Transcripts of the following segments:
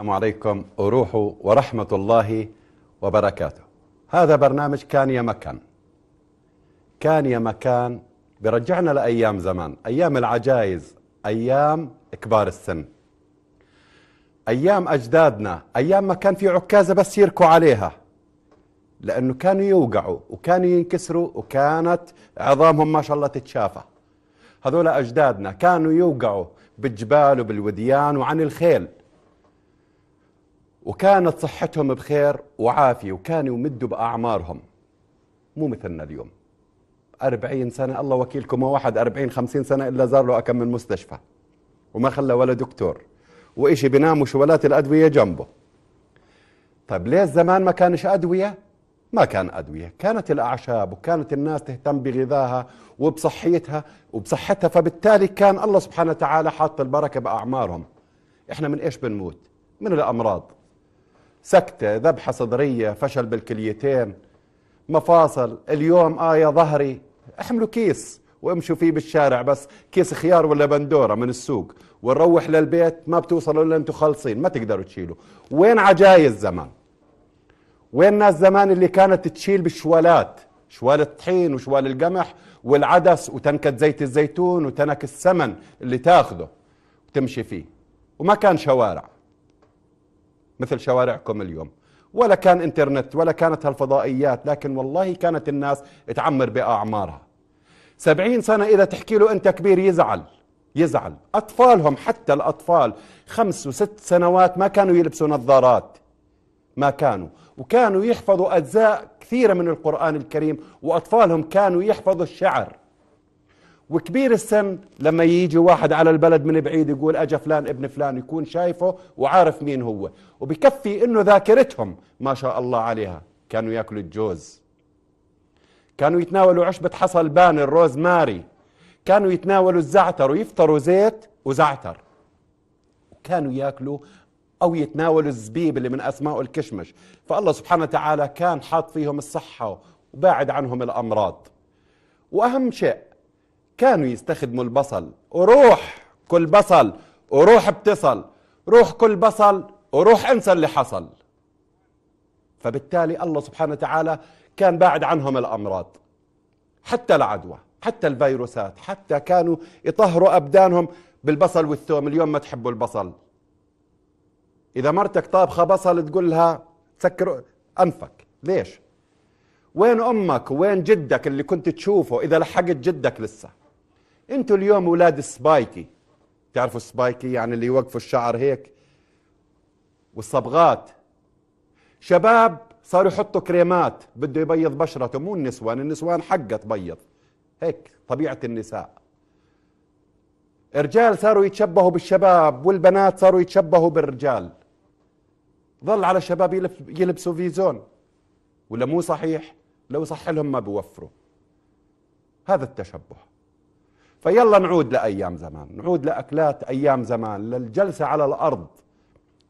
السلام عليكم وروح ورحمة الله وبركاته هذا برنامج كان يا مكان كان يا مكان برجعنا لأيام زمان أيام العجائز أيام كبار السن أيام أجدادنا أيام ما كان في عكازة بس يركوا عليها لأنه كانوا يوقعوا وكانوا ينكسروا وكانت عظامهم ما شاء الله تتشافى هذول أجدادنا كانوا يوقعوا بالجبال وبالوديان وعن الخيل وكانت صحتهم بخير وعافية وكانوا يمدوا بأعمارهم مو مثلنا اليوم أربعين سنة الله وكيلكم ما واحد أربعين خمسين سنة إلا زار له أكم من مستشفى وما خلى ولا دكتور وإشي بنام وشولات الأدوية جنبه طيب ليه زمان ما كانش أدوية ما كان أدوية كانت الأعشاب وكانت الناس تهتم بغذاها وبصحيتها وبصحتها فبالتالي كان الله سبحانه وتعالى حاط البركة بأعمارهم إحنا من إيش بنموت من الأمراض سكتة ذبحة صدرية فشل بالكليتين مفاصل اليوم آية ظهري احملوا كيس وامشوا فيه بالشارع بس كيس خيار ولا بندورة من السوق ونروح للبيت ما بتوصلوا الا انتم خالصين ما تقدروا تشيلوا وين عجايز زمان وين ناس زمان اللي كانت تشيل بالشوالات شوال الطحين وشوال القمح والعدس وتنكة زيت الزيتون وتنك السمن اللي تاخذه وتمشي فيه وما كان شوارع مثل شوارعكم اليوم ولا كان انترنت ولا كانت هالفضائيات لكن والله كانت الناس تعمر بأعمارها سبعين سنة إذا تحكي له أنت كبير يزعل يزعل أطفالهم حتى الأطفال خمس وست سنوات ما كانوا يلبسوا نظارات ما كانوا وكانوا يحفظوا أجزاء كثيرة من القرآن الكريم وأطفالهم كانوا يحفظوا الشعر وكبير السن لما يجي واحد على البلد من بعيد يقول اجى فلان ابن فلان يكون شايفه وعارف مين هو وبكفي انه ذاكرتهم ما شاء الله عليها كانوا ياكلوا الجوز كانوا يتناولوا عشبة حصى البان ماري كانوا يتناولوا الزعتر ويفطروا زيت وزعتر وكانوا ياكلوا أو يتناولوا الزبيب اللي من أسماء الكشمش فالله سبحانه وتعالى كان حاط فيهم الصحة وباعد عنهم الأمراض وأهم شيء كانوا يستخدموا البصل وروح كل بصل وروح ابتصل روح كل بصل وروح انسى اللي حصل فبالتالي الله سبحانه وتعالى كان باعد عنهم الامراض حتى العدوى حتى الفيروسات حتى كانوا يطهروا ابدانهم بالبصل والثوم اليوم ما تحبوا البصل اذا مرتك طابخه بصل تقول لها تسكر انفك ليش وين امك وين جدك اللي كنت تشوفه اذا لحقت جدك لسه انتوا اليوم اولاد السبايكي تعرفوا السبايكي يعني اللي يوقفوا الشعر هيك والصبغات شباب صاروا يحطوا كريمات بده يبيض بشرته مو النسوان النسوان حقه تبيض هيك طبيعة النساء الرجال صاروا يتشبهوا بالشباب والبنات صاروا يتشبهوا بالرجال ظل على الشباب يلبسوا فيزون ولا مو صحيح لو صح لهم ما بوفروا هذا التشبه فيلا نعود لأيام زمان نعود لأكلات أيام زمان للجلسة على الأرض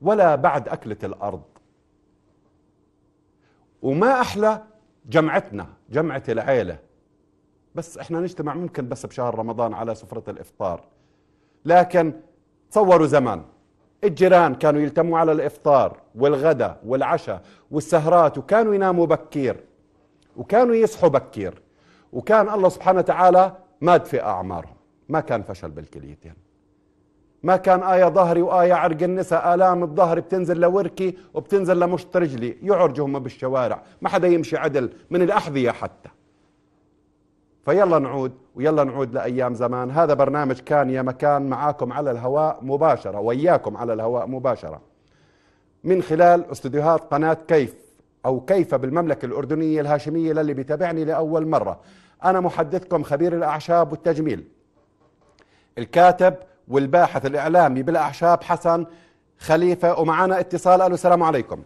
ولا بعد أكلة الأرض وما أحلى جمعتنا جمعة العيلة بس احنا نجتمع ممكن بس بشهر رمضان على سفرة الإفطار لكن تصوروا زمان الجيران كانوا يلتموا على الإفطار والغداء والعشاء والسهرات وكانوا يناموا بكير وكانوا يصحوا بكير وكان الله سبحانه وتعالى ما في أعمارهم ما كان فشل بالكليتين ما كان آية ظهري وآية عرق النساء آلام الظهر بتنزل لوركي وبتنزل لمشط رجلي يعرجوا هم بالشوارع ما حدا يمشي عدل من الأحذية حتى فيلا نعود ويلا نعود لأيام زمان هذا برنامج كان يا مكان معاكم على الهواء مباشرة وياكم على الهواء مباشرة من خلال استديوهات قناة كيف أو كيف بالمملكة الأردنية الهاشمية للي بيتابعني لأول مرة أنا محدثكم خبير الأعشاب والتجميل الكاتب والباحث الإعلامي بالأعشاب حسن خليفة ومعنا اتصال قالوا السلام عليكم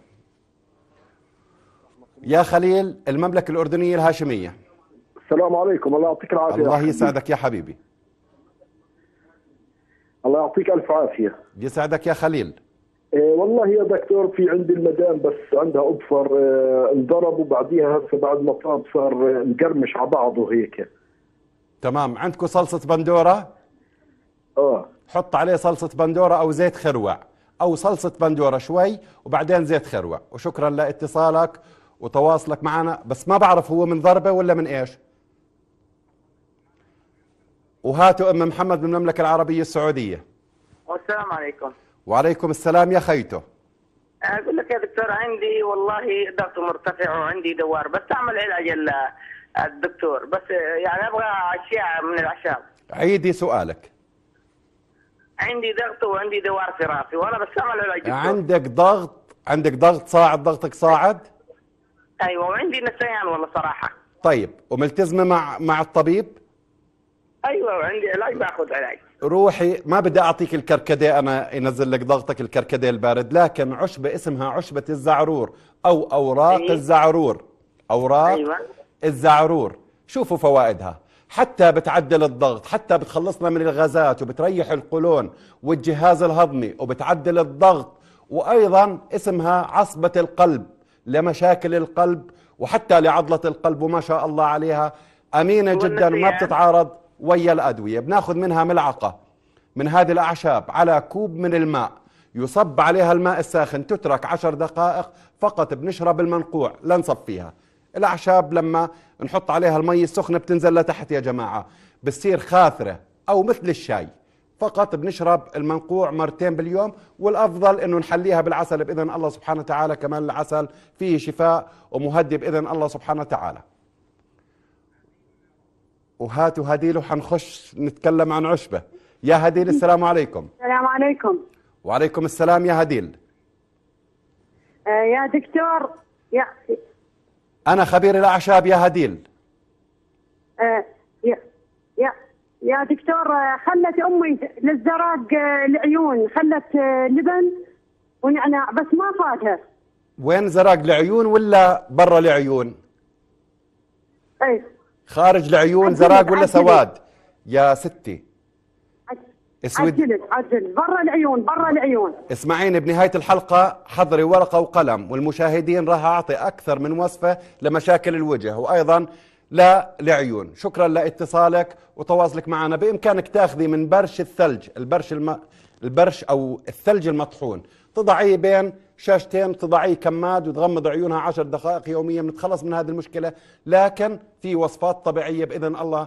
يا خليل المملكة الأردنية الهاشمية السلام عليكم الله يعطيك العافية الله يسعدك يا حبيبي الله يعطيك ألف عافية يسعدك يا خليل إيه، والله يا دكتور في عندي المدام بس عندها أبفر إيه، انضرب وبعديها هسه بعد ما طاب صار إيه، مقرمش على بعضه هيك تمام عندكم صلصه بندوره؟ اه حط عليه صلصه بندوره او زيت خروع او صلصه بندوره شوي وبعدين زيت خروع وشكرا لاتصالك وتواصلك معنا بس ما بعرف هو من ضربه ولا من ايش؟ وهاتوا ام محمد من المملكه العربيه السعوديه والسلام عليكم وعليكم السلام يا خيته اقول لك يا دكتور عندي والله ضغط مرتفع وعندي دوار بستعمل علاج الدكتور بس يعني ابغى اشياء من الاعشاب عيدي سؤالك عندي ضغط وعندي دوار في راسي وانا بستعمل علاج الدكتور عندك ضغط عندك ضغط صاعد ضغطك صاعد ايوه وعندي نسيان والله صراحه طيب وملتزمه مع مع الطبيب ايوه وعندي علاج باخذ علاج روحي ما بدي اعطيك الكركديه انا ينزل لك ضغطك الكركديه البارد لكن عشبه اسمها عشبه الزعرور او اوراق أيه؟ الزعرور اوراق أيوة. الزعرور شوفوا فوائدها حتى بتعدل الضغط حتى بتخلصنا من الغازات وبتريح القولون والجهاز الهضمي وبتعدل الضغط وايضا اسمها عصبه القلب لمشاكل القلب وحتى لعضله القلب وما شاء الله عليها امينه جدا ما بتتعارض ويا الأدوية بناخذ منها ملعقة من هذه الأعشاب على كوب من الماء يصب عليها الماء الساخن تترك عشر دقائق فقط بنشرب المنقوع لنصفيها الأعشاب لما نحط عليها المي السخنة بتنزل لتحت يا جماعة بتصير خاثرة أو مثل الشاي فقط بنشرب المنقوع مرتين باليوم والافضل انه نحليها بالعسل باذن الله سبحانه وتعالى كمان العسل فيه شفاء ومهدي باذن الله سبحانه وتعالى وهاتوا هديل وحنخش نتكلم عن عشبة يا هديل السلام عليكم السلام عليكم وعليكم السلام يا هديل آه، يا دكتور يا أنا خبير الأعشاب يا هديل آه، يا يا يا دكتور آه، خلت أمي للزراق العيون خلت لبن ونعناع بس ما فاتها وين زراق العيون ولا برا العيون؟ ايه خارج العيون زراق ولا سواد يا ستي اسود عجلت عجلت برا العيون برا العيون اسمعيني بنهايه الحلقه حضري ورقه وقلم والمشاهدين راح اعطي اكثر من وصفه لمشاكل الوجه وايضا لا لعيون شكرا لاتصالك وتواصلك معنا بامكانك تاخذي من برش الثلج البرش الم... البرش او الثلج المطحون تضعيه بين شاشتين تضعي كماد وتغمض عيونها عشر دقائق يوميا بنتخلص من هذه المشكلة لكن في وصفات طبيعية بإذن الله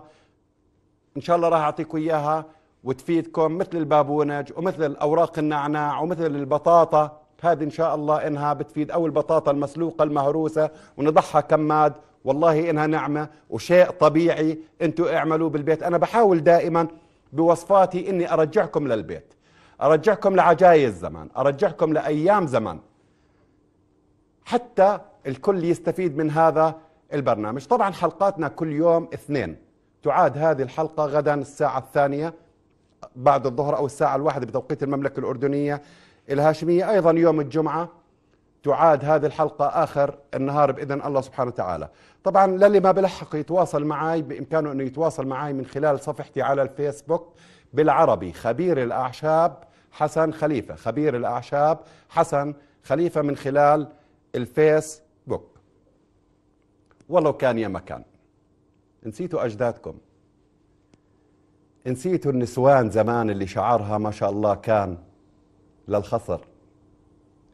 إن شاء الله راح أعطيكم إياها وتفيدكم مثل البابونج ومثل أوراق النعناع ومثل البطاطا هذه إن شاء الله إنها بتفيد أو البطاطا المسلوقة المهروسة ونضعها كماد والله إنها نعمة وشيء طبيعي أنتوا اعملوا بالبيت أنا بحاول دائما بوصفاتي إني أرجعكم للبيت أرجعكم لعجايز زمان أرجعكم لأيام زمان حتى الكل يستفيد من هذا البرنامج طبعا حلقاتنا كل يوم اثنين تعاد هذه الحلقة غدا الساعة الثانية بعد الظهر أو الساعة الواحدة بتوقيت المملكة الأردنية الهاشمية أيضا يوم الجمعة تعاد هذه الحلقة آخر النهار بإذن الله سبحانه وتعالى طبعا للي ما بلحق يتواصل معي بإمكانه أنه يتواصل معي من خلال صفحتي على الفيسبوك بالعربي خبير الأعشاب حسن خليفة خبير الأعشاب حسن خليفة من خلال الفيسبوك ولو كان يا مكان نسيتوا أجدادكم نسيتوا النسوان زمان اللي شعرها ما شاء الله كان للخصر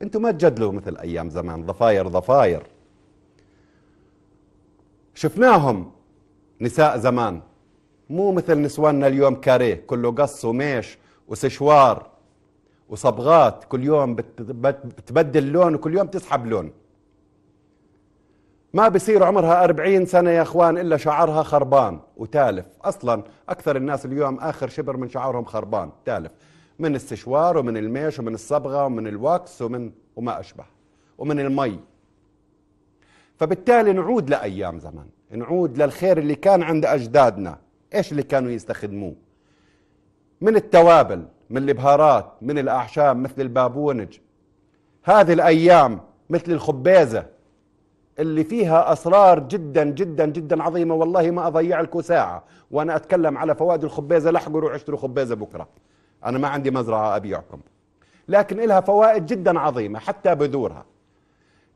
انتوا ما تجدلوا مثل أيام زمان ضفاير ضفاير شفناهم نساء زمان مو مثل نسواننا اليوم كاريه كله قص وميش وسشوار وصبغات كل يوم بتبدل لون وكل يوم بتسحب لون ما بصير عمرها أربعين سنة يا أخوان إلا شعرها خربان وتالف أصلا أكثر الناس اليوم آخر شبر من شعرهم خربان تالف من السشوار ومن الميش ومن الصبغة ومن الواكس ومن وما أشبه ومن المي فبالتالي نعود لأيام زمان نعود للخير اللي كان عند أجدادنا إيش اللي كانوا يستخدموه من التوابل من البهارات من الأعشاب مثل البابونج هذه الأيام مثل الخبازة اللي فيها أسرار جدا جدا جدا عظيمة والله ما أضيع لكم ساعة وأنا أتكلم على فوائد الخبازة لحقوا روحوا اشتروا خبازة بكرة أنا ما عندي مزرعة أبيعكم لكن إلها فوائد جدا عظيمة حتى بذورها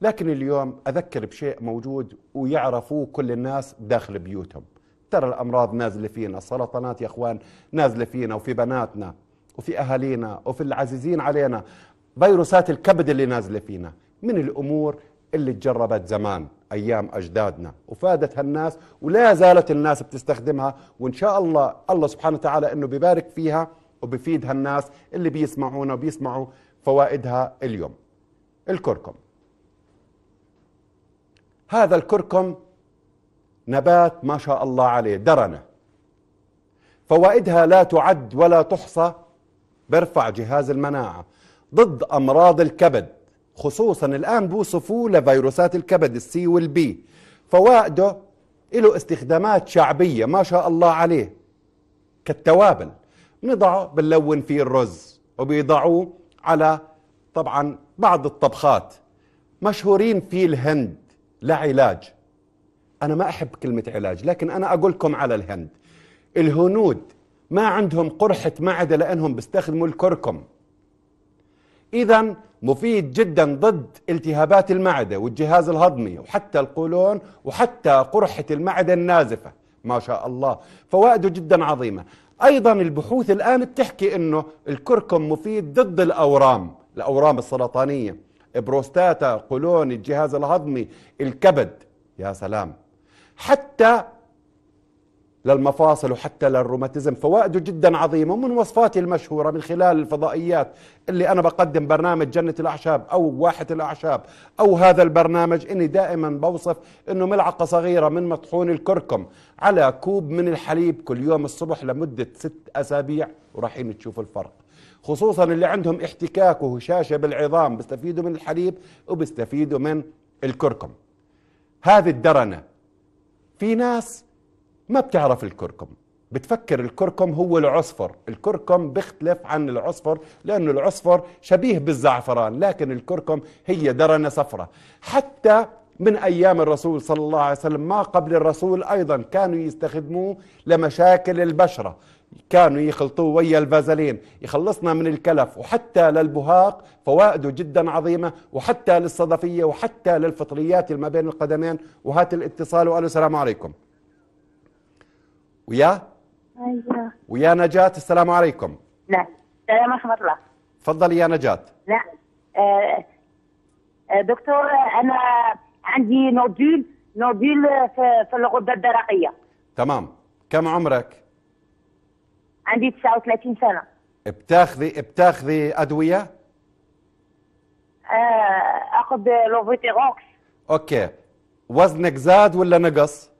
لكن اليوم أذكر بشيء موجود ويعرفوه كل الناس داخل بيوتهم ترى الأمراض نازلة فينا السرطانات يا أخوان نازلة فينا وفي بناتنا وفي أهالينا وفي العزيزين علينا فيروسات الكبد اللي نازلة فينا من الأمور اللي تجربت زمان أيام أجدادنا وفادت هالناس ولا زالت الناس بتستخدمها وإن شاء الله الله سبحانه وتعالى أنه ببارك فيها وبفيد هالناس اللي بيسمعونا وبيسمعوا فوائدها اليوم الكركم هذا الكركم نبات ما شاء الله عليه درنه فوائدها لا تعد ولا تحصى بيرفع جهاز المناعة ضد أمراض الكبد خصوصا الآن بوصفوه لفيروسات الكبد السي والبي فوائده له استخدامات شعبية ما شاء الله عليه كالتوابل بنضعه بنلون فيه الرز وبيضعوه على طبعا بعض الطبخات مشهورين في الهند لعلاج أنا ما أحب كلمة علاج لكن أنا أقولكم على الهند الهنود ما عندهم قرحة معدة لأنهم بيستخدموا الكركم إذا مفيد جدا ضد التهابات المعدة والجهاز الهضمي وحتى القولون وحتى قرحة المعدة النازفة ما شاء الله فوائده جدا عظيمة أيضا البحوث الآن بتحكي أنه الكركم مفيد ضد الأورام الأورام السرطانية بروستاتا قولون الجهاز الهضمي الكبد يا سلام حتى للمفاصل وحتى للروماتيزم فوائده جدا عظيمه ومن وصفاتي المشهوره من خلال الفضائيات اللي انا بقدم برنامج جنه الاعشاب او واحه الاعشاب او هذا البرنامج اني دائما بوصف انه ملعقه صغيره من مطحون الكركم على كوب من الحليب كل يوم الصبح لمده ست اسابيع ورايحين تشوفوا الفرق خصوصا اللي عندهم احتكاك وهشاشه بالعظام بيستفيدوا من الحليب وبيستفيدوا من الكركم هذه الدرنه في ناس ما بتعرف الكركم بتفكر الكركم هو العصفر الكركم بيختلف عن العصفر لأنه العصفر شبيه بالزعفران لكن الكركم هي درنة صفرة حتى من أيام الرسول صلى الله عليه وسلم ما قبل الرسول أيضا كانوا يستخدموه لمشاكل البشرة كانوا يخلطوه ويا الفازلين يخلصنا من الكلف وحتى للبهاق فوائده جدا عظيمة وحتى للصدفية وحتى للفطريات اللي ما بين القدمين وهات الاتصال وقالوا السلام عليكم ويا ايوه ويا نجاة السلام عليكم لا السلام ورحمة الله تفضلي يا نجاة لا آه, آه، دكتور أنا عندي نوديل نوديل في, في الغدة الدرقية تمام كم عمرك؟ عندي 39 سنة بتاخذي بتاخذي أدوية؟ آه أخذ لوفيتيغوكس أوكي وزنك زاد ولا نقص؟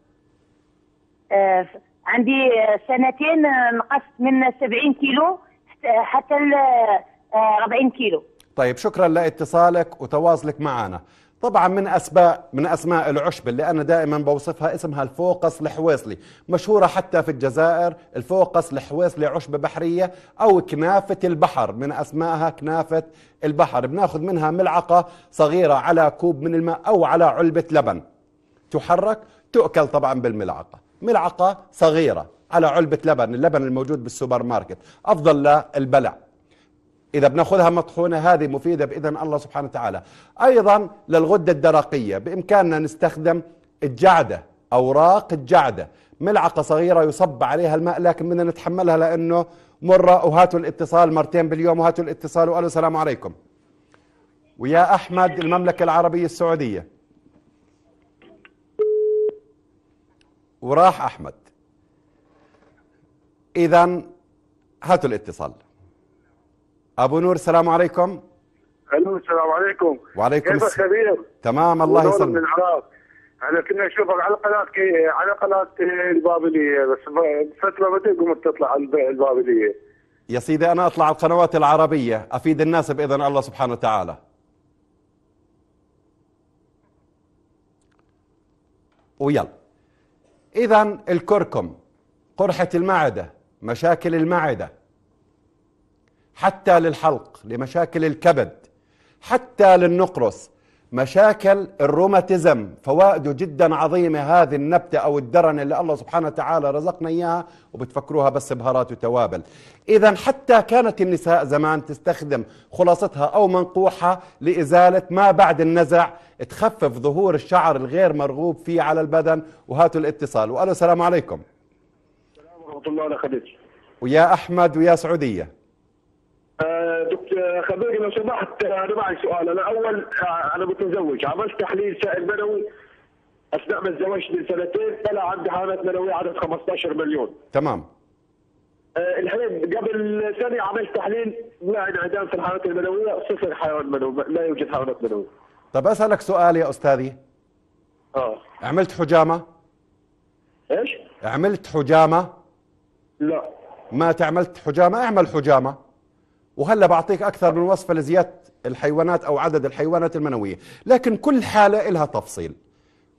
آه عندي سنتين آه، نقصت من 70 كيلو حتى 40 آه، كيلو طيب شكرا لاتصالك وتواصلك معنا طبعا من اسماء من اسماء العشب اللي انا دائما بوصفها اسمها الفوقس الحويصلي مشهوره حتى في الجزائر الفوقس الحويصلي عشبه بحريه او كنافه البحر من اسمائها كنافه البحر بناخذ منها ملعقه صغيره على كوب من الماء او على علبه لبن تحرك تؤكل طبعا بالملعقه ملعقة صغيرة على علبة لبن اللبن الموجود بالسوبر ماركت أفضل للبلع إذا بناخذها مطحونة هذه مفيدة بإذن الله سبحانه وتعالى أيضا للغدة الدرقية بإمكاننا نستخدم الجعدة أوراق الجعدة ملعقة صغيرة يصب عليها الماء لكن بدنا نتحملها لأنه مرة وهاتوا الاتصال مرتين باليوم وهاتوا الاتصال وقالوا السلام عليكم ويا أحمد المملكة العربية السعودية وراح احمد اذا هاتوا الاتصال ابو نور السلام عليكم الو السلام عليكم وعليكم كيفك خبير تمام الله يسلمك من العراق انا كنا نشوفك على قناه على قناه البابليه بس فتره ما قمت تطلع البابليه يا سيدي انا اطلع على القنوات العربيه افيد الناس باذن الله سبحانه وتعالى ويلا إذا الكركم قرحة المعدة مشاكل المعدة حتى للحلق لمشاكل الكبد حتى للنقرس مشاكل الروماتيزم فوائده جدا عظيمة هذه النبتة أو الدرن اللي الله سبحانه وتعالى رزقنا إياها وبتفكروها بس بهارات وتوابل إذا حتى كانت النساء زمان تستخدم خلاصتها أو منقوحة لإزالة ما بعد النزع تخفف ظهور الشعر الغير مرغوب فيه على البدن وهاتوا الاتصال وقالوا السلام عليكم السلام ورحمة الله وبركاته ويا أحمد ويا سعودية آه، دكتور خبيري لو سمحت آه، انا معي سؤال انا اول آه، انا متزوج عملت تحليل سائل منوي اثناء ما تزوجت من سنتين طلع عندي حالات منويه عدد 15 مليون تمام الحين قبل سنه عملت تحليل مع انعدام في الحالات المنويه صفر حيوان منوي لا يوجد حيوانات منويه طب اسالك سؤال يا استاذي اه عملت حجامه؟ ايش؟ عملت حجامه؟ لا ما عملت حجامه؟ اعمل حجامه وهلا بعطيك اكثر من وصفه لزياده الحيوانات او عدد الحيوانات المنويه لكن كل حاله لها تفصيل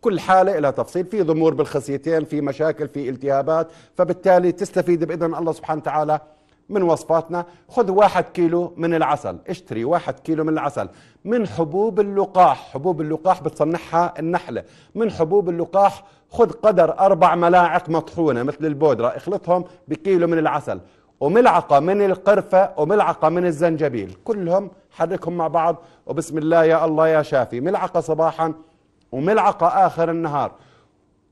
كل حالة لها تفصيل في ضمور بالخصيتين في مشاكل في التهابات فبالتالي تستفيد بإذن الله سبحانه وتعالى من وصفاتنا خذ واحد كيلو من العسل اشتري واحد كيلو من العسل من حبوب اللقاح حبوب اللقاح بتصنعها النحلة من حبوب اللقاح خذ قدر أربع ملاعق مطحونة مثل البودرة اخلطهم بكيلو من العسل وملعقة من القرفة وملعقة من الزنجبيل كلهم حركهم مع بعض وبسم الله يا الله يا شافي ملعقة صباحا وملعقة آخر النهار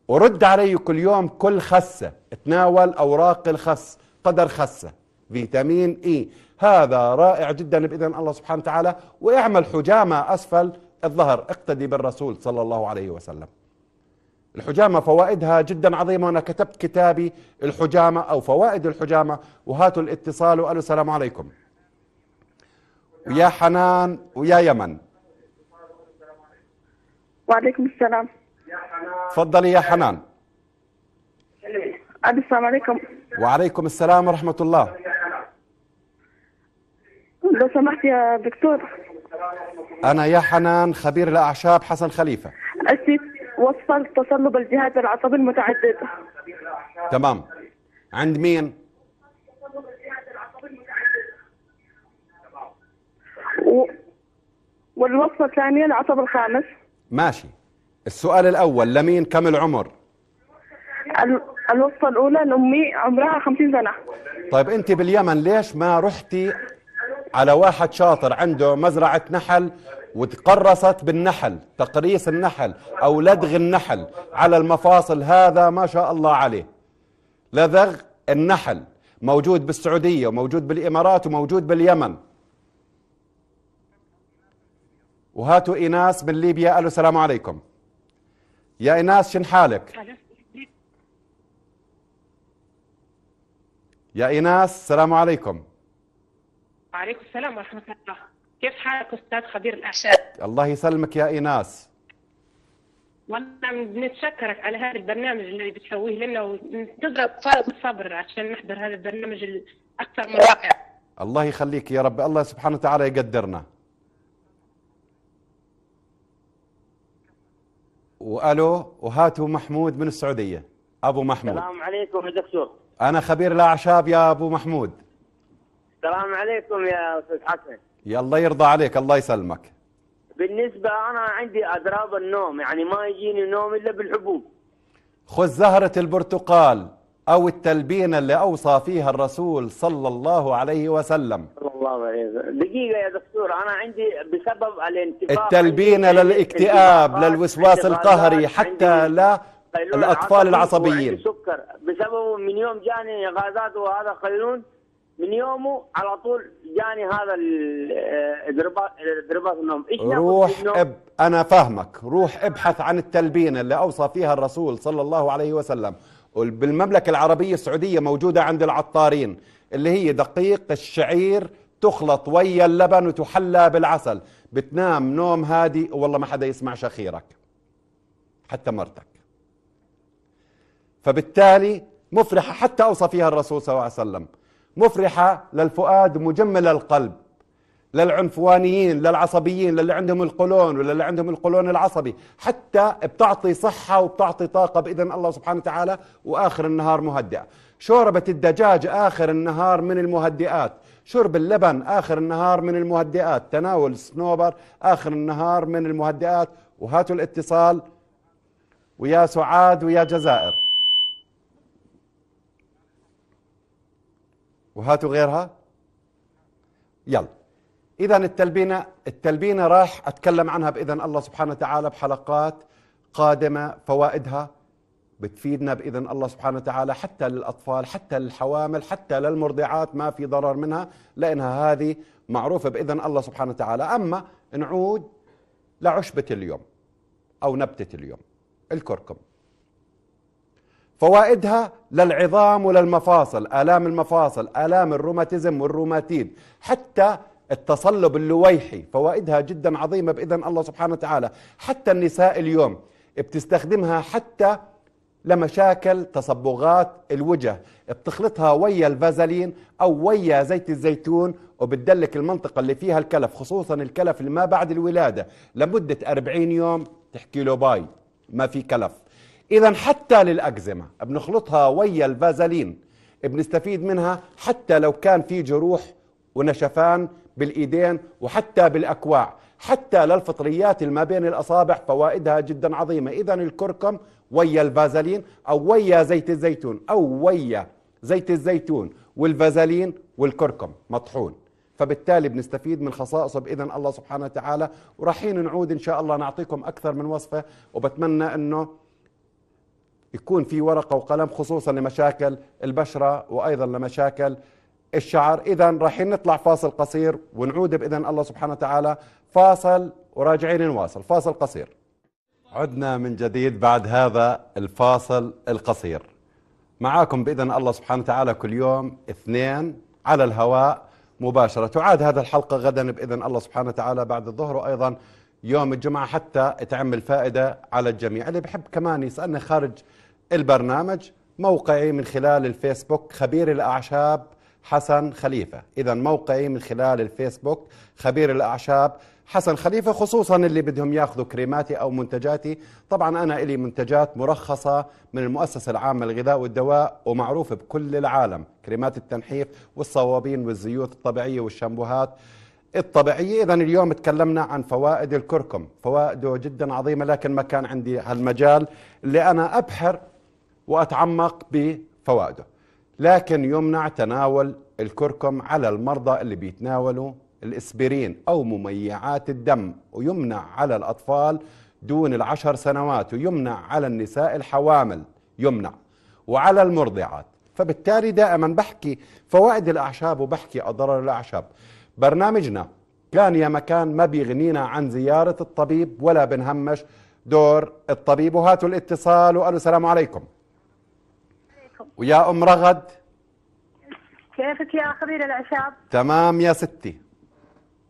ورد علي كل يوم كل خسة تناول أوراق الخس قدر خسة فيتامين إي هذا رائع جدا بإذن الله سبحانه وتعالى واعمل حجامة أسفل الظهر اقتدي بالرسول صلى الله عليه وسلم الحجامة فوائدها جدا عظيمة وأنا كتبت كتابي الحجامة أو فوائد الحجامة وهاتوا الاتصال وقالوا السلام عليكم ويا حنان ويا يمن وعليكم السلام تفضلي يا حنان السلام عليكم وعليكم السلام ورحمة الله لو سمحت يا دكتور أنا يا حنان خبير الأعشاب حسن خليفة أسيت وصلت تصلب الجهاز العصبي المتعدد تمام عند مين؟ والوصفة الثانية العصب الخامس ماشي السؤال الأول لمين كم العمر؟ الوصفة الأولى لأمي عمرها خمسين سنة طيب أنت باليمن ليش ما رحتي على واحد شاطر عنده مزرعة نحل وتقرصت بالنحل تقريص النحل أو لدغ النحل على المفاصل هذا ما شاء الله عليه لدغ النحل موجود بالسعودية وموجود بالإمارات وموجود باليمن وهاتوا ايناس من ليبيا قالوا السلام عليكم يا ايناس شن حالك يا ايناس السلام عليكم وعليكم السلام ورحمة الله كيف حالك استاذ خبير الاعشاب؟ الله يسلمك يا ايناس وانا بنتشكرك على هذا البرنامج اللي بتسويه لنا ونتضرب فرض الصبر عشان نحضر هذا البرنامج الاكثر من واقع الله يخليك يا رب الله سبحانه وتعالى يقدرنا والو وهاتوا محمود من السعوديه ابو محمود السلام عليكم يا دكتور انا خبير الاعشاب يا ابو محمود السلام عليكم يا استاذ حسن يلا الله يرضى عليك الله يسلمك بالنسبة أنا عندي أضراب النوم يعني ما يجيني نوم إلا بالحبوب خذ زهرة البرتقال أو التلبينة اللي أوصى فيها الرسول صلى الله عليه وسلم صلى الله عليه وسلم دقيقة يا دكتور أنا عندي بسبب الانتفاع التلبينة للاكتئاب للوسواس القهري حتى لا الأطفال العصبيين سكر بسببه من يوم جاني غازات وهذا قيلون من يومه على طول جاني هذا اضربات آه، النوم إيش روح اب انا فاهمك روح ابحث عن التلبينه اللي اوصى فيها الرسول صلى الله عليه وسلم بالمملكه العربيه السعوديه موجوده عند العطارين اللي هي دقيق الشعير تخلط ويا اللبن وتحلى بالعسل بتنام نوم هادي والله ما حدا يسمع شخيرك حتى مرتك فبالتالي مفرحه حتى اوصى فيها الرسول صلى الله عليه وسلم مفرحة للفؤاد مجملة القلب للعنفوانيين للعصبيين للي عندهم القولون وللي عندهم القولون العصبي حتى بتعطي صحة وبتعطي طاقة بإذن الله سبحانه وتعالى وآخر النهار مهدئة شوربة الدجاج آخر النهار من المهدئات شرب اللبن آخر النهار من المهدئات تناول السنوبر آخر النهار من المهدئات وهاتوا الاتصال ويا سعاد ويا جزائر وهاتوا غيرها يلا إذا التلبينة التلبينة راح أتكلم عنها بإذن الله سبحانه وتعالى بحلقات قادمة فوائدها بتفيدنا بإذن الله سبحانه وتعالى حتى للأطفال حتى للحوامل حتى للمرضعات ما في ضرر منها لأنها هذه معروفة بإذن الله سبحانه وتعالى أما نعود لعشبة اليوم أو نبتة اليوم الكركم فوائدها للعظام وللمفاصل آلام المفاصل آلام الروماتيزم والروماتيد حتى التصلب اللويحي فوائدها جدا عظيمة بإذن الله سبحانه وتعالى حتى النساء اليوم بتستخدمها حتى لمشاكل تصبغات الوجه بتخلطها ويا الفازلين او ويا زيت الزيتون وبتدلك المنطقه اللي فيها الكلف خصوصا الكلف اللي ما بعد الولاده لمده 40 يوم تحكي له باي ما في كلف إذا حتى للأكزيما بنخلطها ويا الفازلين بنستفيد منها حتى لو كان في جروح ونشفان بالإيدين وحتى بالأكواع حتى للفطريات اللي ما بين الأصابع فوائدها جدا عظيمة إذا الكركم ويا الفازلين أو ويا زيت الزيتون أو ويا زيت الزيتون والفازلين والكركم مطحون فبالتالي بنستفيد من خصائصه بإذن الله سبحانه وتعالى ورايحين نعود إن شاء الله نعطيكم أكثر من وصفة وبتمنى أنه يكون في ورقه وقلم خصوصا لمشاكل البشره وايضا لمشاكل الشعر اذا رايحين نطلع فاصل قصير ونعود باذن الله سبحانه وتعالى فاصل وراجعين نواصل فاصل قصير عدنا من جديد بعد هذا الفاصل القصير معاكم باذن الله سبحانه وتعالى كل يوم اثنين على الهواء مباشره تعاد هذه الحلقه غدا باذن الله سبحانه وتعالى بعد الظهر وايضا يوم الجمعة حتى تعمل فائدة على الجميع اللي بحب كمان يسألنا خارج البرنامج موقعي من خلال الفيسبوك خبير الأعشاب حسن خليفة إذا موقعي من خلال الفيسبوك خبير الأعشاب حسن خليفة خصوصا اللي بدهم ياخذوا كريماتي أو منتجاتي طبعا أنا إلي منتجات مرخصة من المؤسسة العامة للغذاء والدواء ومعروفة بكل العالم كريمات التنحيف والصوابين والزيوت الطبيعية والشامبوهات الطبيعية إذا اليوم تكلمنا عن فوائد الكركم فوائده جدا عظيمة لكن ما كان عندي هالمجال اللي أنا أبحر وأتعمق بفوائده لكن يمنع تناول الكركم على المرضى اللي بيتناولوا الإسبرين أو مميعات الدم ويمنع على الأطفال دون العشر سنوات ويمنع على النساء الحوامل يمنع وعلى المرضعات فبالتالي دائما بحكي فوائد الأعشاب وبحكي أضرار الأعشاب برنامجنا كان يا مكان ما بيغنينا عن زيارة الطبيب ولا بنهمش دور الطبيب وهاتوا الاتصال وقالوا السلام عليكم ويا أم رغد كيفك يا خبير الأعشاب تمام يا ستي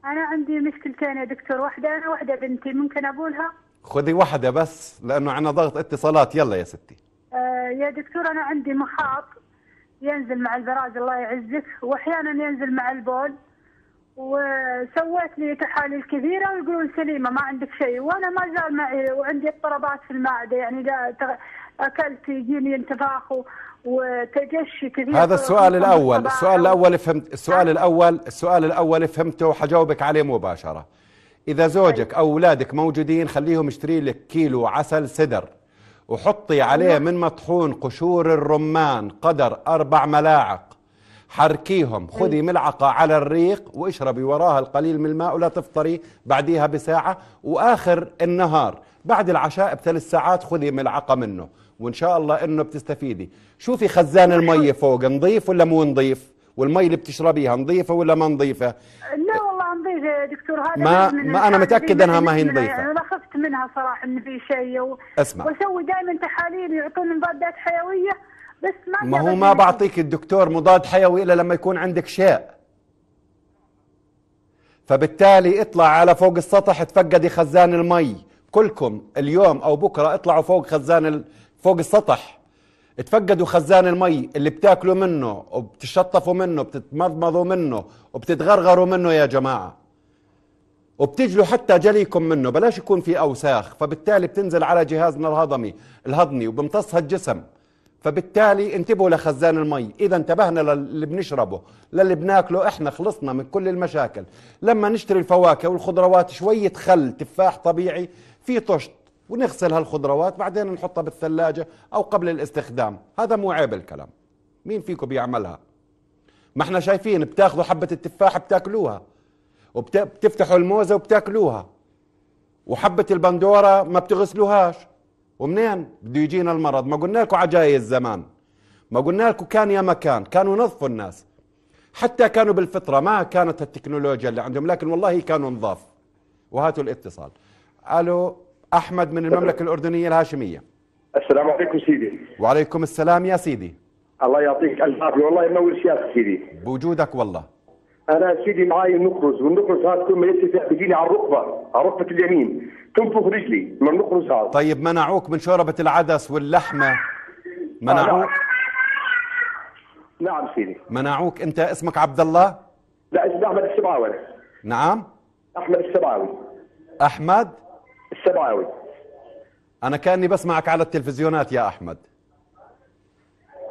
أنا عندي مشكلتين يا دكتور واحدة أنا واحدة بنتي ممكن أقولها خذي واحدة بس لأنه عنا ضغط اتصالات يلا يا ستي آه يا دكتور أنا عندي مخاط ينزل مع البراز الله يعزك وأحيانا ينزل مع البول وسويت لي تحاليل كثيره ويقولون سليمه ما عندك شيء وانا ما زال معي وعندي اضطرابات في المعده يعني اكلت يجيني انتفاخ وتجشي كثير هذا السؤال الاول السؤال الاول فهمت السؤال الاول السؤال الاول فهمته وحجاوبك عليه مباشره اذا طيب. زوجك او اولادك موجودين خليهم يشتري لك كيلو عسل سدر وحطي عليه من مطحون قشور الرمان قدر اربع ملاعق حركيهم خذي ملعقة على الريق واشربي وراها القليل من الماء ولا تفطري بعديها بساعة وآخر النهار بعد العشاء بثلاث ساعات خذي ملعقة منه وإن شاء الله إنه بتستفيدي شوفي خزان المي فوق نظيف ولا مو نظيف والمي اللي بتشربيها نظيفة ولا ما نظيفة لا والله نظيفة يا دكتور هذا ما, ما أنا متأكد أنها ما هي نظيفة أنا خفت منها صراحة إن في شيء و... اسمع وأسوي دائما تحاليل يعطوني مضادات حيوية بس ما ما هو ما بعطيك الدكتور مضاد حيوي الا لما يكون عندك شيء فبالتالي اطلع على فوق السطح تفقدي خزان المي كلكم اليوم او بكره اطلعوا فوق خزان ال... فوق السطح تفقدوا خزان المي اللي بتاكلوا منه وبتشطفوا منه بتتمضمضوا منه وبتتغرغروا منه يا جماعه وبتجلوا حتى جليكم منه بلاش يكون في اوساخ فبالتالي بتنزل على جهازنا الهضمي الهضمي وبمتصها الجسم فبالتالي انتبهوا لخزان المي اذا انتبهنا للي بنشربه للي بناكله احنا خلصنا من كل المشاكل لما نشتري الفواكه والخضروات شويه خل تفاح طبيعي في طشت ونغسل هالخضروات بعدين نحطها بالثلاجه او قبل الاستخدام هذا مو عيب الكلام مين فيكم بيعملها ما احنا شايفين بتاخذوا حبه التفاح بتاكلوها وبتفتحوا الموزه وبتاكلوها وحبه البندوره ما بتغسلوهاش ومنين بده يجينا المرض ما قلنا لكم عجايز زمان ما قلنا لكم كان يا مكان كانوا نظفوا الناس حتى كانوا بالفطرة ما كانت التكنولوجيا اللي عندهم لكن والله كانوا نظاف وهاتوا الاتصال ألو أحمد من المملكة الأردنية الهاشمية السلام عليكم سيدي وعليكم السلام يا سيدي الله يعطيك الف عافيه والله ينور سيادتك سيدي بوجودك والله انا سيدي معي النقرز والنقرز هذا كل ما يتفق بيجيني على الركبه على ركبه اليمين تنفخ رجلي ممنوع خروجها طيب منعوك من شوربة العدس واللحمة منعوك آه، نعم سيدي منعوك انت اسمك عبد الله لا اسمي احمد السبعاوي نعم احمد السبعاوي احمد السبعاوي انا كاني بسمعك على التلفزيونات يا احمد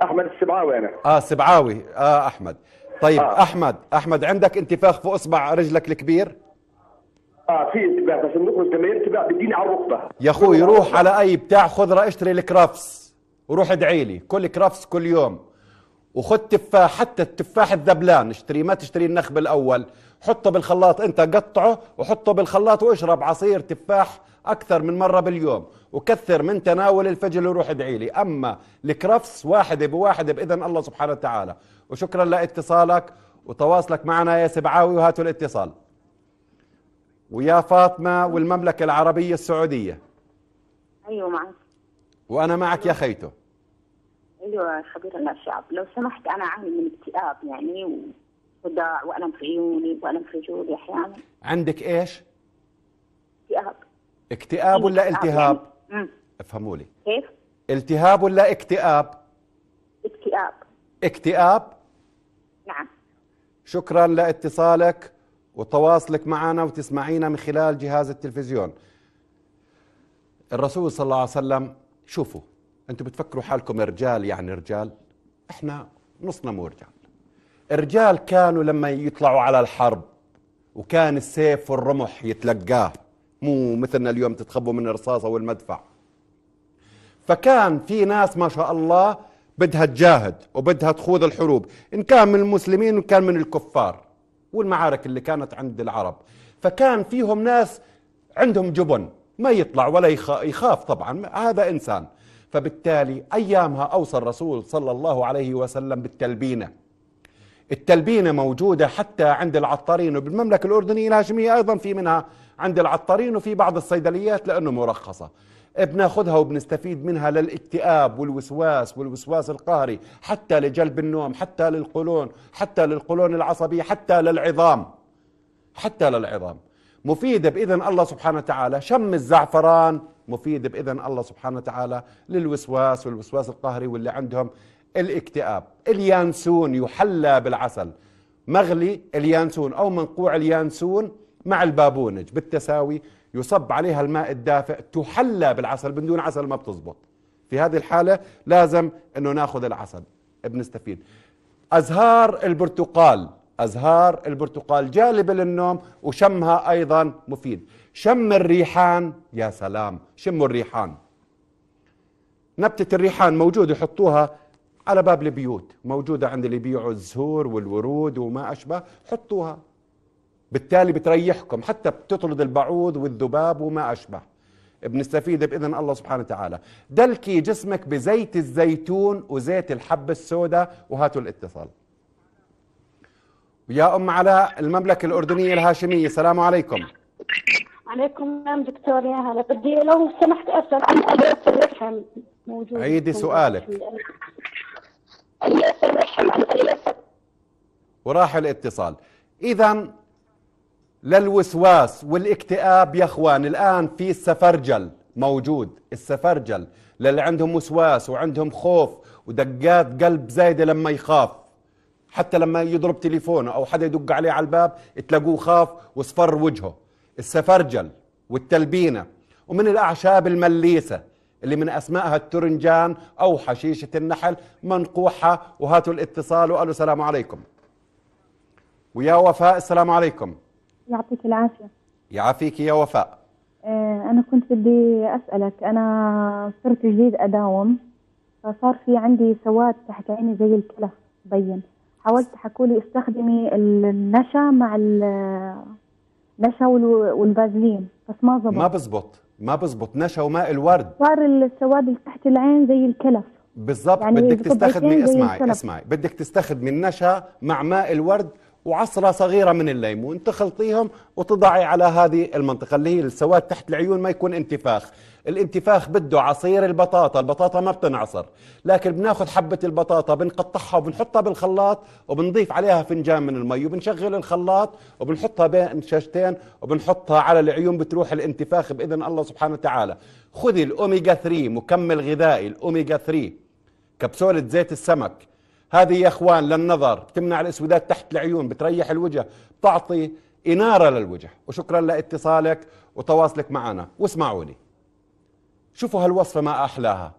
احمد السبعاوي انا اه سبعاوي اه احمد طيب آه. احمد احمد عندك انتفاخ في اصبع رجلك الكبير اه في انتباه بس المخرج لما يتباع بديني على الركبه يا اخوي روح على اي بتاع راي اشتري الكرافس وروح ادعي لي كل كرافس كل يوم وخذ تفاح حتى التفاح الذبلان اشتري ما تشتري النخب الاول حطه بالخلاط انت قطعه وحطه بالخلاط واشرب عصير تفاح اكثر من مره باليوم وكثر من تناول الفجل وروح ادعي لي اما الكرفس واحده بواحده باذن الله سبحانه وتعالى وشكرا لاتصالك وتواصلك معنا يا سبعاوي وهاتوا الاتصال ويا فاطمة والمملكة العربية السعودية أيوة معك وأنا معك يا أيوة. خيتو أيوة خبير الشعب لو سمحت أنا أعاني من اكتئاب يعني وصداع وألم في عيوني وألم في جولي أحيانا عندك إيش؟ اكتئاب اكتئاب ولا يعني؟ التهاب؟ يعني. افهموا لي كيف؟ التهاب ولا اكتئاب؟ اكتئاب اكتئاب؟ نعم شكرا لاتصالك وتواصلك معنا وتسمعينا من خلال جهاز التلفزيون الرسول صلى الله عليه وسلم شوفوا انتم بتفكروا حالكم رجال يعني رجال احنا نصنا مو رجال الرجال كانوا لما يطلعوا على الحرب وكان السيف والرمح يتلقاه مو مثلنا اليوم تتخبوا من الرصاصة والمدفع فكان في ناس ما شاء الله بدها تجاهد وبدها تخوض الحروب إن كان من المسلمين وإن كان من الكفار والمعارك اللي كانت عند العرب فكان فيهم ناس عندهم جبن ما يطلع ولا يخاف طبعا هذا إنسان فبالتالي أيامها أوصى الرسول صلى الله عليه وسلم بالتلبينة التلبينة موجودة حتى عند العطارين وبالمملكة الأردنية الهاشمية أيضا في منها عند العطارين وفي بعض الصيدليات لأنه مرخصة بناخذها وبنستفيد منها للاكتئاب والوسواس والوسواس القهري حتى لجلب النوم حتى للقولون حتى للقولون العصبية حتى للعظام حتى للعظام مفيدة بإذن الله سبحانه وتعالى شم الزعفران مفيد بإذن الله سبحانه وتعالى للوسواس والوسواس القهري واللي عندهم الاكتئاب اليانسون يحلى بالعسل مغلي اليانسون أو منقوع اليانسون مع البابونج بالتساوي يصب عليها الماء الدافئ تحلى بالعسل من دون عسل ما بتزبط في هذه الحالة لازم أنه ناخذ العسل بنستفيد أزهار البرتقال أزهار البرتقال جالبة للنوم وشمها أيضا مفيد شم الريحان يا سلام شموا الريحان نبتة الريحان موجودة يحطوها على باب البيوت موجودة عند اللي بيبيعوا الزهور والورود وما أشبه حطوها بالتالي بتريحكم حتى بتطرد البعوض والذباب وما أشبه بنستفيد بإذن الله سبحانه وتعالى دلكي جسمك بزيت الزيتون وزيت الحب السوداء وهاتوا الاتصال يا أم علاء المملكة الأردنية الهاشمية السلام عليكم عليكم نعم دكتور يا هلا بدي لو سمحت اسال عن قضيه الرحم موجود عيدي سؤالك الرحم عن وراح الاتصال اذا للوسواس والاكتئاب يا اخوان الان في السفرجل موجود السفرجل للي عندهم وسواس وعندهم خوف ودقات قلب زايده لما يخاف حتى لما يضرب تليفونه او حدا يدق عليه على الباب تلاقوه خاف وصفر وجهه السفرجل والتلبينه ومن الاعشاب المليسه اللي من اسمائها الترنجان او حشيشه النحل منقوحه وهاتوا الاتصال والو السلام عليكم ويا وفاء السلام عليكم يعطيك العافية يعافيك يا وفاء آه، أنا كنت بدي أسألك أنا صرت جديد أداوم فصار في عندي سواد تحت عيني زي الكلف بين حاولت حكوا لي استخدمي النشا مع النشا والبازلين بس ما زبط ما بزبط ما بزبط نشا وماء الورد صار السواد اللي تحت العين زي الكلف بالضبط يعني بدك تستخدمي اسمعي اسمعي بدك تستخدمي النشا مع ماء الورد وعصره صغيره من الليمون تخلطيهم وتضعي على هذه المنطقه اللي هي السواد تحت العيون ما يكون انتفاخ الانتفاخ بده عصير البطاطا البطاطا ما بتنعصر لكن بناخذ حبه البطاطا بنقطعها وبنحطها بالخلاط وبنضيف عليها فنجان من المي وبنشغل الخلاط وبنحطها بين شاشتين وبنحطها على العيون بتروح الانتفاخ باذن الله سبحانه وتعالى خذي الاوميجا 3 مكمل غذائي الاوميجا 3 كبسوله زيت السمك هذه يا اخوان للنظر تمنع الاسودات تحت العيون بتريح الوجه بتعطي اناره للوجه وشكرا لاتصالك وتواصلك معنا واسمعوني شوفوا هالوصفه ما احلاها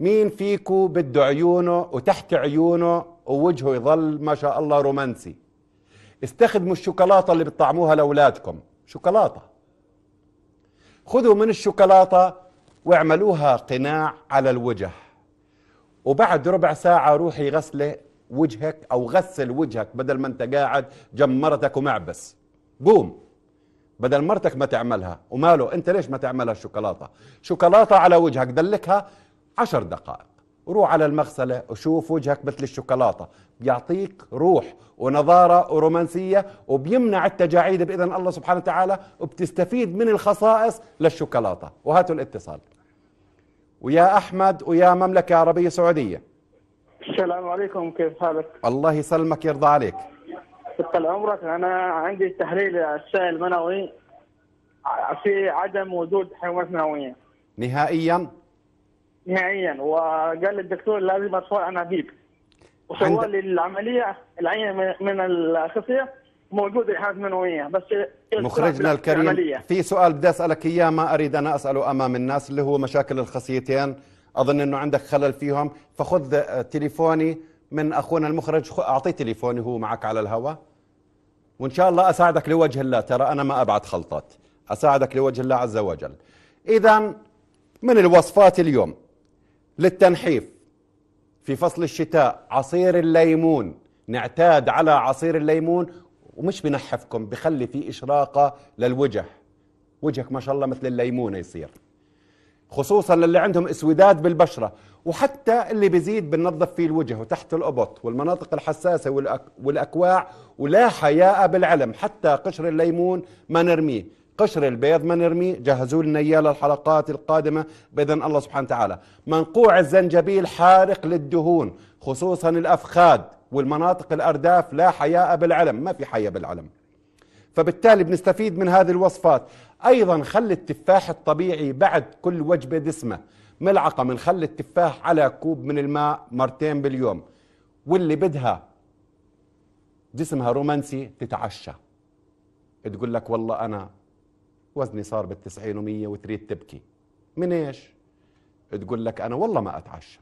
مين فيكو بده عيونه وتحت عيونه ووجهه يظل ما شاء الله رومانسي استخدموا الشوكولاته اللي بتطعموها لاولادكم شوكولاته خذوا من الشوكولاته واعملوها قناع على الوجه وبعد ربع ساعة روحي غسلة وجهك أو غسل وجهك بدل ما أنت قاعد جنب مرتك ومعبس قوم بدل مرتك ما تعملها وماله أنت ليش ما تعملها الشوكولاتة شوكولاتة على وجهك دلكها عشر دقائق روح على المغسلة وشوف وجهك مثل الشوكولاتة بيعطيك روح ونظارة ورومانسية وبيمنع التجاعيد بإذن الله سبحانه وتعالى وبتستفيد من الخصائص للشوكولاتة وهاتوا الاتصال ويا أحمد ويا مملكة عربية سعودية السلام عليكم كيف حالك الله يسلمك يرضى عليك طال عمرك أنا عندي تحليل السائل المنوي في عدم وجود حيوانات منوية نهائيا نهائيا وقال الدكتور لازم أطفال أنابيب وسوى لي العملية العين من الخصية موجود الحالات المنويه يعني؟ بس مخرجنا الكريم في سؤال بدي اسالك اياه ما اريد انا اساله امام الناس اللي هو مشاكل الخصيتين اظن انه عندك خلل فيهم فخذ آه، تليفوني من اخونا المخرج اعطيه تليفوني هو معك على الهواء وان شاء الله اساعدك لوجه الله ترى انا ما ابعد خلطات اساعدك لوجه الله عز وجل اذا من الوصفات اليوم للتنحيف في فصل الشتاء عصير الليمون نعتاد على عصير الليمون ومش بنحفكم بخلي في إشراقة للوجه وجهك ما شاء الله مثل الليمونة يصير خصوصا للي عندهم اسوداد بالبشره وحتى اللي بزيد بننظف فيه الوجه وتحت الابط والمناطق الحساسه والأك... والاكواع ولا حياء بالعلم حتى قشر الليمون ما نرميه قشر البيض ما نرميه جهزوا لنا اياه للحلقات القادمه باذن الله سبحانه وتعالى منقوع الزنجبيل حارق للدهون خصوصا الافخاد والمناطق الأرداف لا حياء بالعلم ما في حياء بالعلم فبالتالي بنستفيد من هذه الوصفات أيضا خل التفاح الطبيعي بعد كل وجبة دسمة ملعقة من خل التفاح على كوب من الماء مرتين باليوم واللي بدها جسمها رومانسي تتعشى تقول لك والله أنا وزني صار بالتسعين ومية وتريد تبكي من إيش؟ تقول لك أنا والله ما أتعشى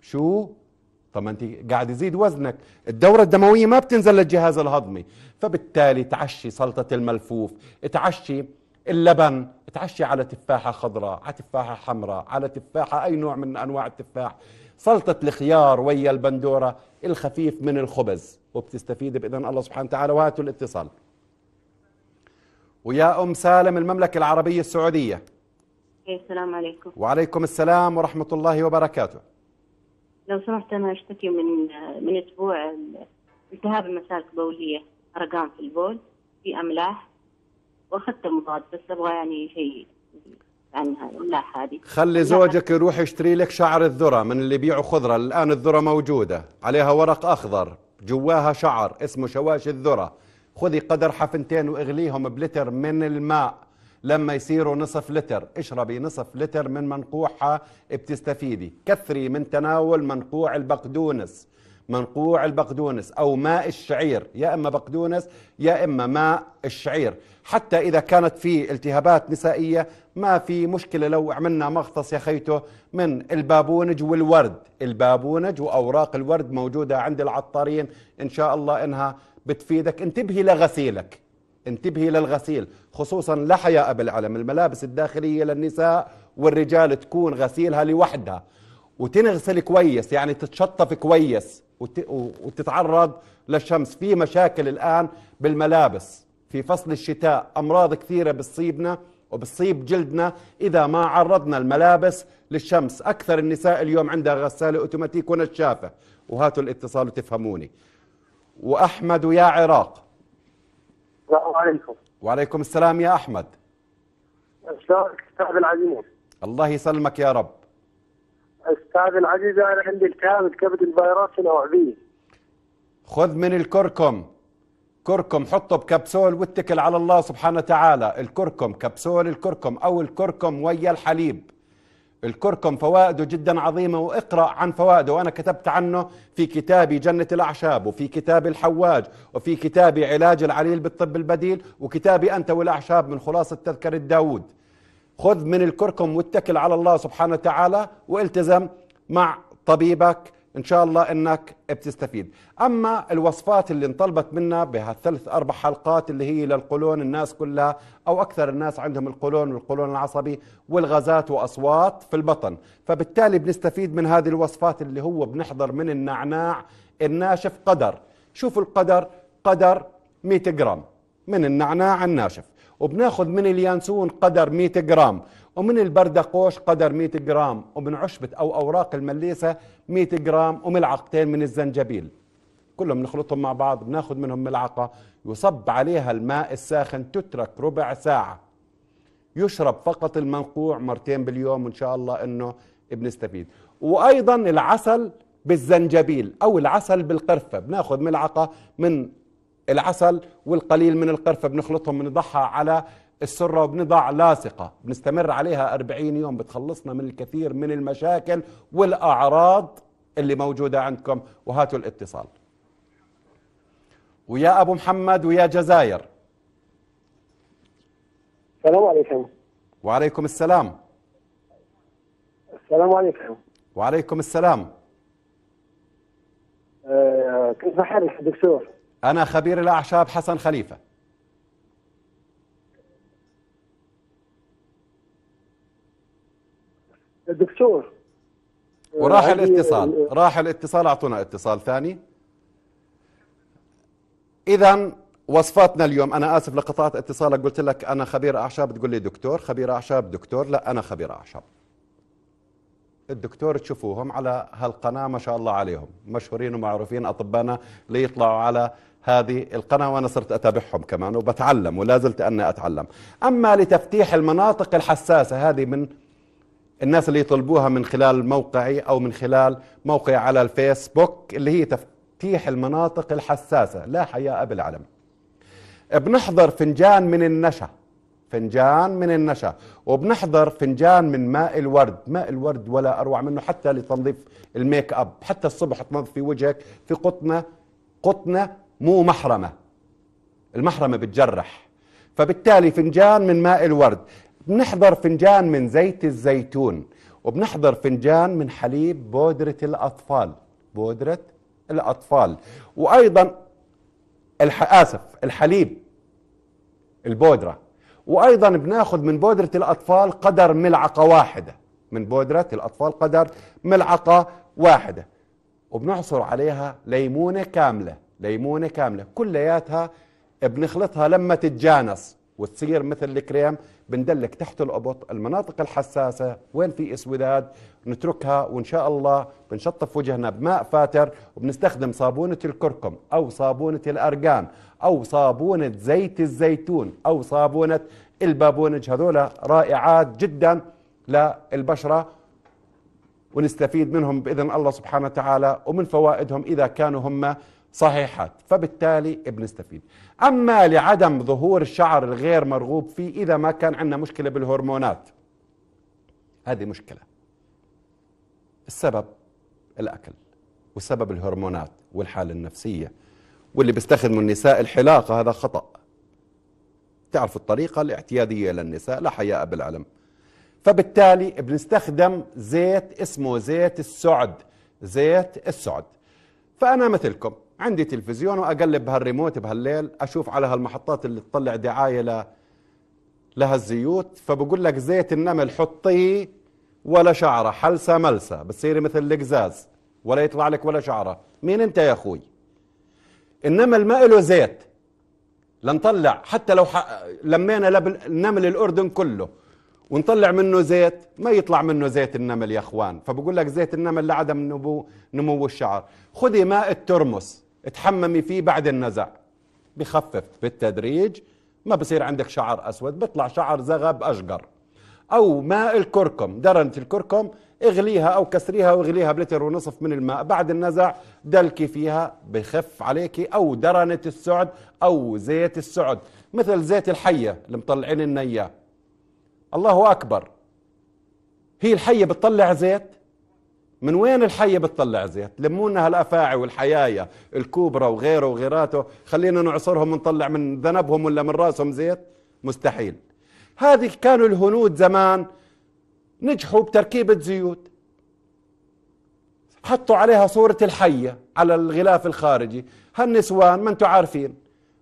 شو؟ طب ما انت قاعد يزيد وزنك الدوره الدمويه ما بتنزل للجهاز الهضمي فبالتالي تعشي سلطه الملفوف تعشي اللبن تعشي على تفاحه خضراء على تفاحه حمراء على تفاحه اي نوع من انواع التفاح سلطه الخيار ويا البندوره الخفيف من الخبز وبتستفيد باذن الله سبحانه وتعالى وهاتوا الاتصال ويا ام سالم المملكه العربيه السعوديه إيه، السلام عليكم وعليكم السلام ورحمه الله وبركاته لو سمحت انا اشتكي من من اسبوع التهاب المسالك البوليه رقام في البول في املاح واخذت مضاد بس ابغى يعني شيء عنها الاملاح هذه خلي زوجك يروح يشتري لك شعر الذره من اللي يبيعوا خضره الان الذره موجوده عليها ورق اخضر جواها شعر اسمه شواش الذره خذي قدر حفنتين واغليهم بلتر من الماء لما يصيروا نصف لتر اشربي نصف لتر من منقوعها بتستفيدي كثري من تناول منقوع البقدونس منقوع البقدونس او ماء الشعير يا اما بقدونس يا اما ماء الشعير حتى اذا كانت في التهابات نسائيه ما في مشكله لو عملنا مغطس يا خيته من البابونج والورد البابونج واوراق الورد موجوده عند العطارين ان شاء الله انها بتفيدك انتبهي لغسيلك انتبهي للغسيل خصوصا لا حياء بالعلم الملابس الداخلية للنساء والرجال تكون غسيلها لوحدها وتنغسل كويس يعني تتشطف كويس وت... وتتعرض للشمس في مشاكل الآن بالملابس في فصل الشتاء أمراض كثيرة بتصيبنا وبتصيب جلدنا إذا ما عرضنا الملابس للشمس أكثر النساء اليوم عندها غسالة أوتوماتيك ونشافة وهاتوا الاتصال وتفهموني وأحمد يا عراق السلام عليكم وعليكم السلام يا أحمد شلونك أستاذ العزيز الله يسلمك يا رب أستاذ العزيز أنا عندي كبد الفيروس نوع نوعية خذ من الكركم كركم حطه بكبسول واتكل على الله سبحانه وتعالى الكركم كبسول الكركم أو الكركم ويا الحليب الكركم فوائده جدا عظيمة واقرأ عن فوائده وأنا كتبت عنه في كتابي جنة الأعشاب وفي كتاب الحواج وفي كتابي علاج العليل بالطب البديل وكتابي أنت والأعشاب من خلاصة تذكرة الداود خذ من الكركم واتكل على الله سبحانه وتعالى والتزم مع طبيبك ان شاء الله انك بتستفيد اما الوصفات اللي انطلبت منا بهالثلاث اربع حلقات اللي هي للقولون الناس كلها او اكثر الناس عندهم القولون والقولون العصبي والغازات واصوات في البطن فبالتالي بنستفيد من هذه الوصفات اللي هو بنحضر من النعناع الناشف قدر شوفوا القدر قدر 100 جرام من النعناع الناشف وبناخذ من اليانسون قدر 100 جرام ومن البردقوش قدر 100 جرام ومن عشبة أو أوراق المليسة 100 جرام وملعقتين من الزنجبيل كلهم بنخلطهم مع بعض بناخذ منهم ملعقة يصب عليها الماء الساخن تترك ربع ساعة يشرب فقط المنقوع مرتين باليوم وإن شاء الله أنه بنستفيد وأيضا العسل بالزنجبيل أو العسل بالقرفة بناخذ ملعقة من العسل والقليل من القرفة بنخلطهم بنضعها على السرة وبنضع لاصقة بنستمر عليها 40 يوم بتخلصنا من الكثير من المشاكل والأعراض اللي موجودة عندكم وهاتوا الاتصال ويا أبو محمد ويا جزاير السلام عليكم وعليكم السلام السلام عليكم وعليكم السلام أه كيف حالك دكتور أنا خبير الأعشاب حسن خليفة دكتور وراح آه، الاتصال راح الاتصال أعطونا اتصال ثاني إذا وصفاتنا اليوم أنا آسف لقطعت اتصالك قلت لك أنا خبير أعشاب تقول لي دكتور خبير أعشاب دكتور لا أنا خبير أعشاب الدكتور تشوفوهم على هالقناة ما شاء الله عليهم مشهورين ومعروفين أطبانا ليطلعوا على هذه القناة وأنا صرت أتابعهم كمان وبتعلم ولا زلت أني أتعلم أما لتفتيح المناطق الحساسة هذه من الناس اللي يطلبوها من خلال موقعي أو من خلال موقعي على الفيسبوك اللي هي تفتيح المناطق الحساسة لا حياء بالعلم بنحضر فنجان من النشا فنجان من النشا وبنحضر فنجان من ماء الورد ماء الورد ولا أروع منه حتى لتنظيف الميك أب حتى الصبح تنظفي وجهك في قطنة قطنة مو محرمة المحرمة بتجرح فبالتالي فنجان من ماء الورد بنحضر فنجان من زيت الزيتون وبنحضر فنجان من حليب بودرة الأطفال بودرة الأطفال وأيضا الح... آسف الحليب البودرة وأيضا بناخذ من بودرة الأطفال قدر ملعقة واحدة من بودرة الأطفال قدر ملعقة واحدة وبنعصر عليها ليمونة كاملة ليمونه كامله كلياتها بنخلطها لما تتجانس وتصير مثل الكريم بندلك تحت القبط المناطق الحساسة وين في اسوداد نتركها وإن شاء الله بنشطف وجهنا بماء فاتر وبنستخدم صابونة الكركم أو صابونة الارقام أو صابونة زيت الزيتون أو صابونة البابونج هذول رائعات جدا للبشرة ونستفيد منهم بإذن الله سبحانه وتعالى ومن فوائدهم إذا كانوا هم صحيحات فبالتالي بنستفيد أما لعدم ظهور الشعر الغير مرغوب فيه إذا ما كان عندنا مشكلة بالهرمونات هذه مشكلة السبب الأكل وسبب الهرمونات والحالة النفسية واللي بيستخدموا النساء الحلاقة هذا خطأ تعرف الطريقة الاعتيادية للنساء لا حياء بالعلم فبالتالي بنستخدم زيت اسمه زيت السعد زيت السعد فأنا مثلكم عندي تلفزيون واقلب بهالريموت بهالليل اشوف على هالمحطات اللي تطلع دعايه ل لهالزيوت فبقول لك زيت النمل حطيه ولا شعره حلسه ملسه بتصيري مثل القزاز ولا يطلع لك ولا شعره مين انت يا اخوي النمل ما له زيت لنطلع حتى لو ح... لمينا لب... نمل الاردن كله ونطلع منه زيت ما يطلع منه زيت النمل يا اخوان فبقول لك زيت النمل لعدم نمو نمو الشعر خذي ماء الترمس اتحممي فيه بعد النزع بخفف بالتدريج ما بصير عندك شعر اسود بيطلع شعر زغب اشقر او ماء الكركم درنة الكركم اغليها او كسريها واغليها بلتر ونصف من الماء بعد النزع دلكي فيها بخف عليكي او درنة السعد او زيت السعد مثل زيت الحية اللي مطلعين لنا اياه الله اكبر هي الحية بتطلع زيت من وين الحية بتطلع زيت لمونا هالأفاعي والحيايا الكوبرا وغيره وغيراته خلينا نعصرهم ونطلع من ذنبهم ولا من راسهم زيت مستحيل هذه كانوا الهنود زمان نجحوا بتركيبة زيوت حطوا عليها صورة الحية على الغلاف الخارجي هالنسوان ما انتم عارفين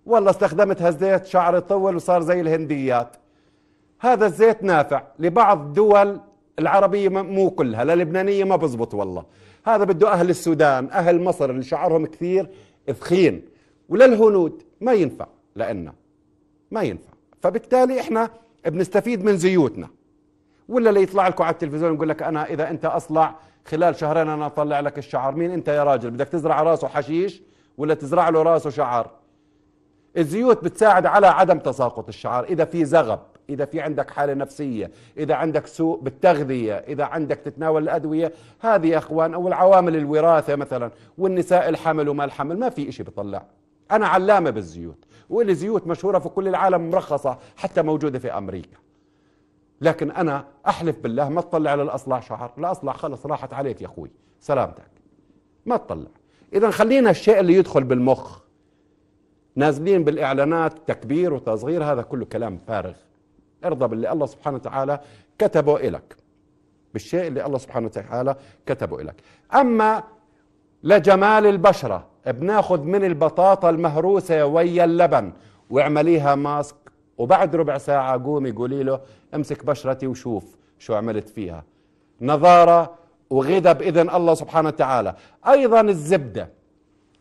والله استخدمتها زيت شعر طول وصار زي الهنديات هذا الزيت نافع لبعض دول العربية مو كلها لا لبنانية ما بزبط والله هذا بده أهل السودان أهل مصر اللي شعرهم كثير ثخين وللهنود ما ينفع لأن ما ينفع فبالتالي إحنا بنستفيد من زيوتنا ولا اللي يطلع لكم على التلفزيون يقول لك أنا إذا أنت أصلع خلال شهرين أنا أطلع لك الشعر مين أنت يا راجل بدك تزرع راسه حشيش ولا تزرع له راسه شعر الزيوت بتساعد على عدم تساقط الشعر إذا في زغب إذا في عندك حالة نفسية إذا عندك سوء بالتغذية إذا عندك تتناول الأدوية هذه يا أخوان أو العوامل الوراثة مثلا والنساء الحمل وما الحمل ما في إشي بطلع أنا علامة بالزيوت وإلي زيوت مشهورة في كل العالم مرخصة حتى موجودة في أمريكا لكن أنا أحلف بالله ما تطلع الأصلع شعر الأصلع خلص راحت عليك يا أخوي سلامتك ما تطلع إذا خلينا الشيء اللي يدخل بالمخ نازلين بالإعلانات تكبير وتصغير هذا كله كلام فارغ ارضى باللي الله سبحانه وتعالى كتبه لك بالشيء اللي الله سبحانه وتعالى كتبه لك أما لجمال البشرة بناخذ من البطاطا المهروسة ويا اللبن واعمليها ماسك وبعد ربع ساعة قومي قولي له امسك بشرتي وشوف شو عملت فيها نظارة وغذا بإذن الله سبحانه وتعالى أيضا الزبدة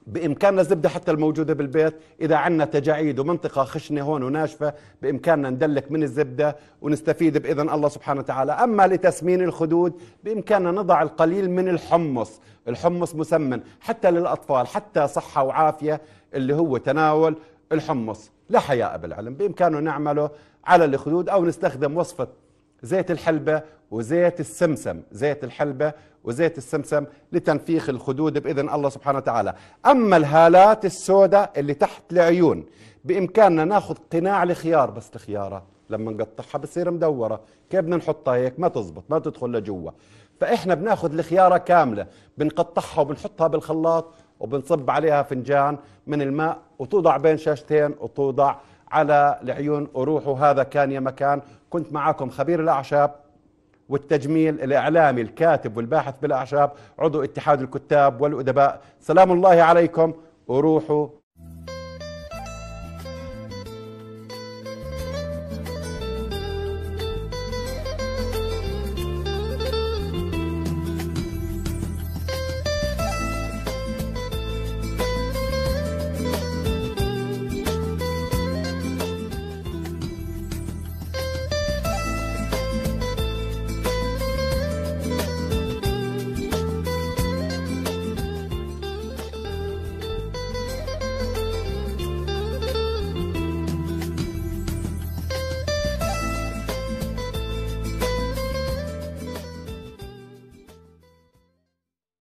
بإمكاننا الزبدة حتى الموجودة بالبيت إذا عندنا تجاعيد ومنطقة خشنة هون وناشفة بإمكاننا ندلك من الزبدة ونستفيد بإذن الله سبحانه وتعالى أما لتسمين الخدود بإمكاننا نضع القليل من الحمص الحمص مسمن حتى للأطفال حتى صحة وعافية اللي هو تناول الحمص لا حياء بالعلم بإمكانه نعمله على الخدود أو نستخدم وصفة زيت الحلبة وزيت السمسم زيت الحلبة وزيت السمسم لتنفيخ الخدود بإذن الله سبحانه وتعالى أما الهالات السوداء اللي تحت العيون بإمكاننا ناخذ قناع الخيار بس الخيارة لما نقطعها بتصير مدورة كيف بدنا نحطها هيك ما تزبط ما تدخل لجوا فإحنا بناخذ الخيارة كاملة بنقطعها وبنحطها بالخلاط وبنصب عليها فنجان من الماء وتوضع بين شاشتين وتوضع على العيون وروحه هذا كان يا مكان كنت معكم خبير الأعشاب والتجميل الإعلامي الكاتب والباحث بالأعشاب عضو اتحاد الكتاب والأدباء سلام الله عليكم وروحوا